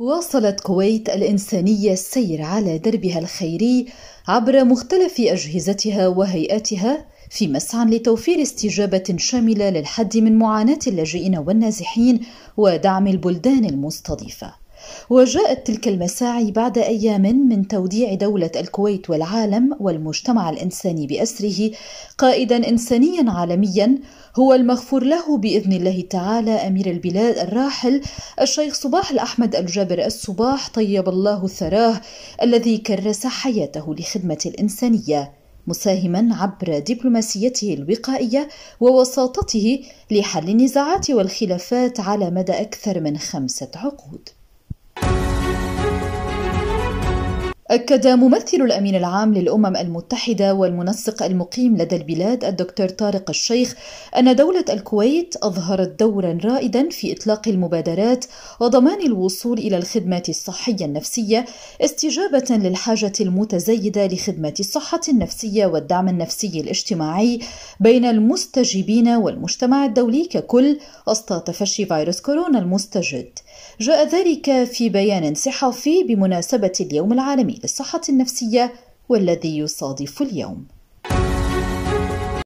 واصلت كويت الإنسانية السير على دربها الخيري عبر مختلف أجهزتها وهيئاتها في مسعى لتوفير استجابة شاملة للحد من معاناة اللاجئين والنازحين ودعم البلدان المستضيفة. وجاءت تلك المساعي بعد ايام من توديع دوله الكويت والعالم والمجتمع الانساني باسره قائدا انسانيا عالميا هو المغفور له باذن الله تعالى امير البلاد الراحل الشيخ صباح الاحمد الجابر الصباح طيب الله ثراه الذي كرس حياته لخدمه الانسانيه مساهما عبر دبلوماسيته الوقائيه ووساطته لحل النزاعات والخلافات على مدى اكثر من خمسه عقود أكد ممثل الأمين العام للأمم المتحدة والمنسق المقيم لدى البلاد الدكتور طارق الشيخ أن دولة الكويت أظهرت دورا رائدا في إطلاق المبادرات وضمان الوصول إلى الخدمات الصحية النفسية استجابة للحاجة المتزايدة لخدمة الصحة النفسية والدعم النفسي الاجتماعي بين المستجيبين والمجتمع الدولي ككل وسط تفشي فيروس كورونا المستجد. جاء ذلك في بيان صحفي بمناسبة اليوم العالمي الصحة النفسية والذي يصادف اليوم